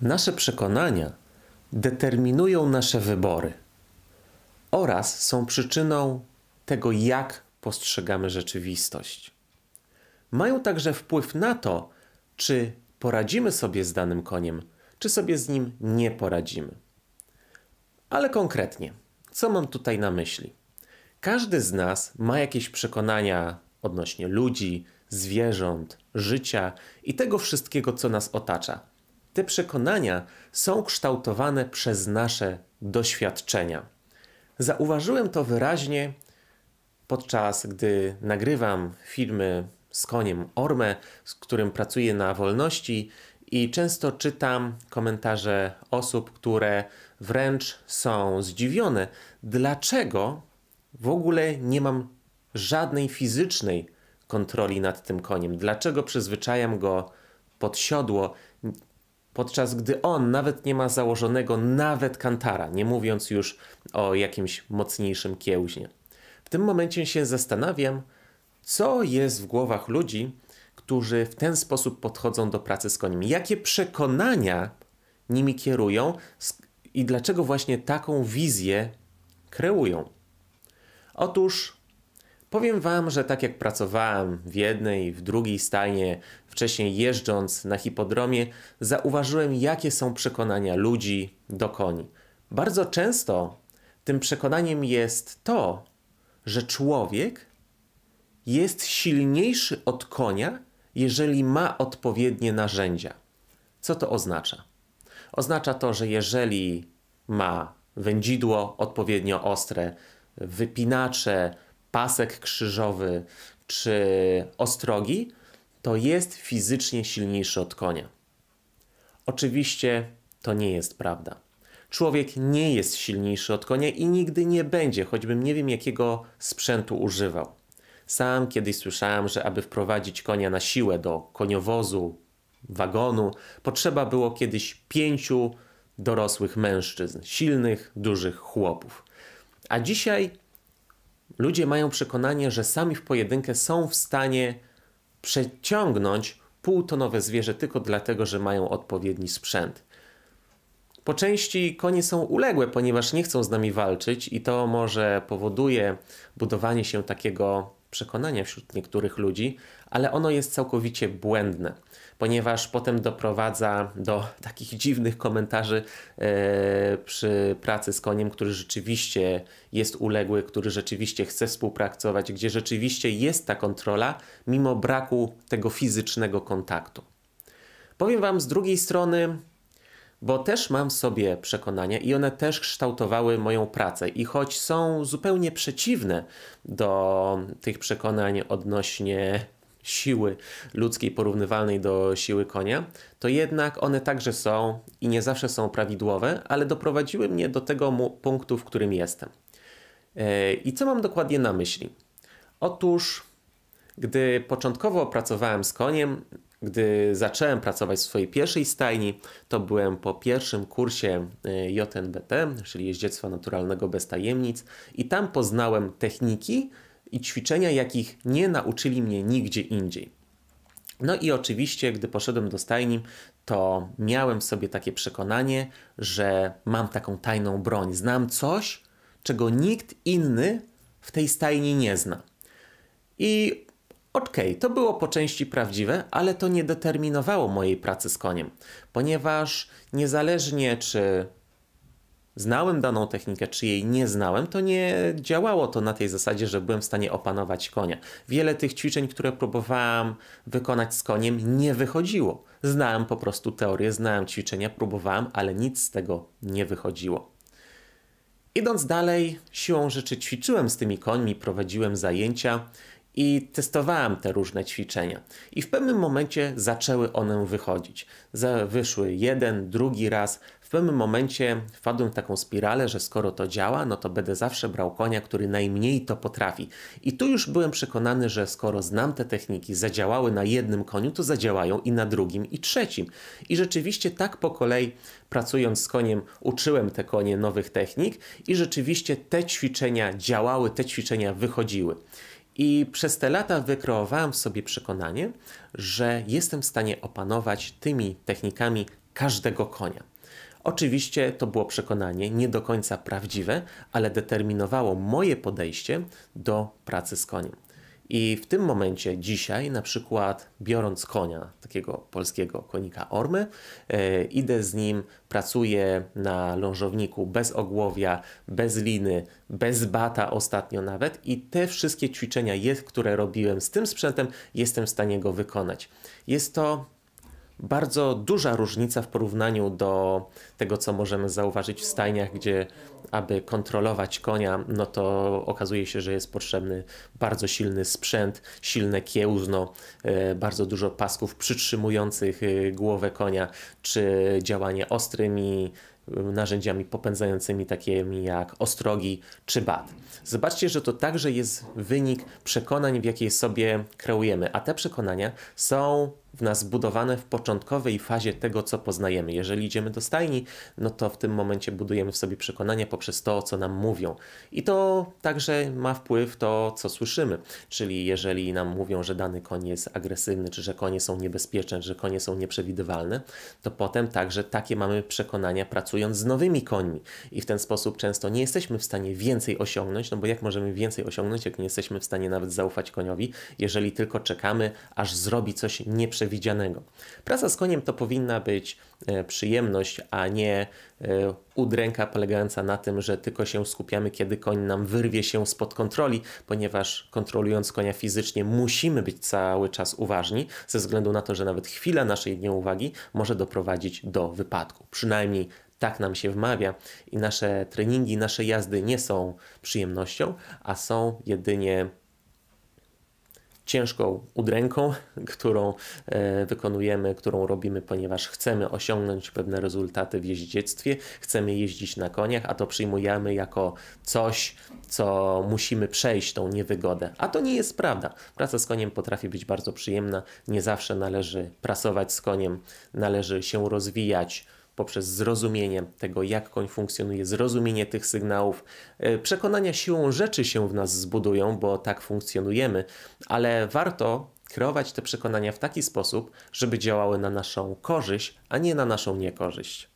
Nasze przekonania determinują nasze wybory oraz są przyczyną tego, jak postrzegamy rzeczywistość. Mają także wpływ na to, czy poradzimy sobie z danym koniem, czy sobie z nim nie poradzimy. Ale konkretnie, co mam tutaj na myśli? Każdy z nas ma jakieś przekonania odnośnie ludzi, zwierząt, życia i tego wszystkiego, co nas otacza te przekonania są kształtowane przez nasze doświadczenia. Zauważyłem to wyraźnie podczas gdy nagrywam filmy z koniem Orme, z którym pracuję na wolności i często czytam komentarze osób, które wręcz są zdziwione, dlaczego w ogóle nie mam żadnej fizycznej kontroli nad tym koniem, dlaczego przyzwyczajam go pod siodło, podczas gdy on nawet nie ma założonego nawet kantara, nie mówiąc już o jakimś mocniejszym kiełźnie. W tym momencie się zastanawiam, co jest w głowach ludzi, którzy w ten sposób podchodzą do pracy z końmi. Jakie przekonania nimi kierują i dlaczego właśnie taką wizję kreują? Otóż Powiem Wam, że tak jak pracowałem w jednej, w drugiej stajnie, wcześniej jeżdżąc na hipodromie, zauważyłem, jakie są przekonania ludzi do koni. Bardzo często tym przekonaniem jest to, że człowiek jest silniejszy od konia, jeżeli ma odpowiednie narzędzia. Co to oznacza? Oznacza to, że jeżeli ma wędzidło odpowiednio ostre, wypinacze, pasek krzyżowy czy ostrogi, to jest fizycznie silniejszy od konia. Oczywiście to nie jest prawda. Człowiek nie jest silniejszy od konia i nigdy nie będzie, choćbym nie wiem jakiego sprzętu używał. Sam kiedyś słyszałem, że aby wprowadzić konia na siłę do koniowozu, wagonu, potrzeba było kiedyś pięciu dorosłych mężczyzn, silnych, dużych chłopów. A dzisiaj Ludzie mają przekonanie, że sami w pojedynkę są w stanie przeciągnąć półtonowe zwierzę tylko dlatego, że mają odpowiedni sprzęt. Po części konie są uległe, ponieważ nie chcą z nami walczyć, i to może powoduje budowanie się takiego przekonania wśród niektórych ludzi, ale ono jest całkowicie błędne, ponieważ potem doprowadza do takich dziwnych komentarzy e, przy pracy z koniem, który rzeczywiście jest uległy, który rzeczywiście chce współpracować, gdzie rzeczywiście jest ta kontrola, mimo braku tego fizycznego kontaktu. Powiem Wam z drugiej strony, bo też mam sobie przekonania i one też kształtowały moją pracę. I choć są zupełnie przeciwne do tych przekonań odnośnie siły ludzkiej porównywalnej do siły konia, to jednak one także są i nie zawsze są prawidłowe, ale doprowadziły mnie do tego punktu, w którym jestem. E, I co mam dokładnie na myśli? Otóż, gdy początkowo pracowałem z koniem, gdy zacząłem pracować w swojej pierwszej stajni, to byłem po pierwszym kursie y, JNBT, czyli Jeździectwa Naturalnego bez Tajemnic, i tam poznałem techniki i ćwiczenia, jakich nie nauczyli mnie nigdzie indziej. No i oczywiście, gdy poszedłem do stajni, to miałem sobie takie przekonanie, że mam taką tajną broń, znam coś, czego nikt inny w tej stajni nie zna. I Okej, okay, to było po części prawdziwe, ale to nie determinowało mojej pracy z koniem, ponieważ niezależnie czy znałem daną technikę, czy jej nie znałem, to nie działało to na tej zasadzie, że byłem w stanie opanować konia. Wiele tych ćwiczeń, które próbowałem wykonać z koniem, nie wychodziło. Znałem po prostu teorię, znałem ćwiczenia, próbowałem, ale nic z tego nie wychodziło. Idąc dalej, siłą rzeczy ćwiczyłem z tymi końmi, prowadziłem zajęcia i testowałem te różne ćwiczenia. I w pewnym momencie zaczęły one wychodzić. Wyszły jeden, drugi raz. W pewnym momencie wpadłem w taką spiralę, że skoro to działa, no to będę zawsze brał konia, który najmniej to potrafi. I tu już byłem przekonany, że skoro znam te techniki, zadziałały na jednym koniu, to zadziałają i na drugim i trzecim. I rzeczywiście tak po kolei pracując z koniem uczyłem te konie nowych technik i rzeczywiście te ćwiczenia działały, te ćwiczenia wychodziły. I przez te lata wykreowałem w sobie przekonanie, że jestem w stanie opanować tymi technikami każdego konia. Oczywiście to było przekonanie nie do końca prawdziwe, ale determinowało moje podejście do pracy z koniem. I w tym momencie, dzisiaj, na przykład, biorąc konia, takiego polskiego konika ormy, yy, idę z nim, pracuję na lążowniku bez ogłowia, bez liny, bez bata ostatnio nawet, i te wszystkie ćwiczenia, które robiłem z tym sprzętem, jestem w stanie go wykonać. Jest to bardzo duża różnica w porównaniu do tego, co możemy zauważyć w stajniach, gdzie aby kontrolować konia, no to okazuje się, że jest potrzebny bardzo silny sprzęt, silne kiełzno, e, bardzo dużo pasków przytrzymujących e, głowę konia, czy działanie ostrymi e, narzędziami popędzającymi, takimi jak ostrogi czy bat. Zobaczcie, że to także jest wynik przekonań, w jakie sobie kreujemy, a te przekonania są w nas budowane w początkowej fazie tego, co poznajemy. Jeżeli idziemy do stajni, no to w tym momencie budujemy w sobie przekonania poprzez to, co nam mówią. I to także ma wpływ to, co słyszymy. Czyli jeżeli nam mówią, że dany koń jest agresywny, czy że konie są niebezpieczne, czy że konie są nieprzewidywalne, to potem także takie mamy przekonania pracując z nowymi końmi. I w ten sposób często nie jesteśmy w stanie więcej osiągnąć, no bo jak możemy więcej osiągnąć, jak nie jesteśmy w stanie nawet zaufać koniowi, jeżeli tylko czekamy, aż zrobi coś nieprzewidywalnego nieprzewidzianego. Praca z koniem to powinna być e, przyjemność, a nie e, udręka polegająca na tym, że tylko się skupiamy, kiedy koń nam wyrwie się spod kontroli, ponieważ kontrolując konia fizycznie musimy być cały czas uważni, ze względu na to, że nawet chwila naszej nieuwagi może doprowadzić do wypadku. Przynajmniej tak nam się wmawia i nasze treningi, nasze jazdy nie są przyjemnością, a są jedynie ciężką udręką, którą e, wykonujemy, którą robimy, ponieważ chcemy osiągnąć pewne rezultaty w jeździectwie, chcemy jeździć na koniach, a to przyjmujemy jako coś, co musimy przejść tą niewygodę. A to nie jest prawda. Praca z koniem potrafi być bardzo przyjemna. Nie zawsze należy pracować z koniem, należy się rozwijać, poprzez zrozumienie tego, jak koń funkcjonuje, zrozumienie tych sygnałów. E, przekonania siłą rzeczy się w nas zbudują, bo tak funkcjonujemy, ale warto kreować te przekonania w taki sposób, żeby działały na naszą korzyść, a nie na naszą niekorzyść.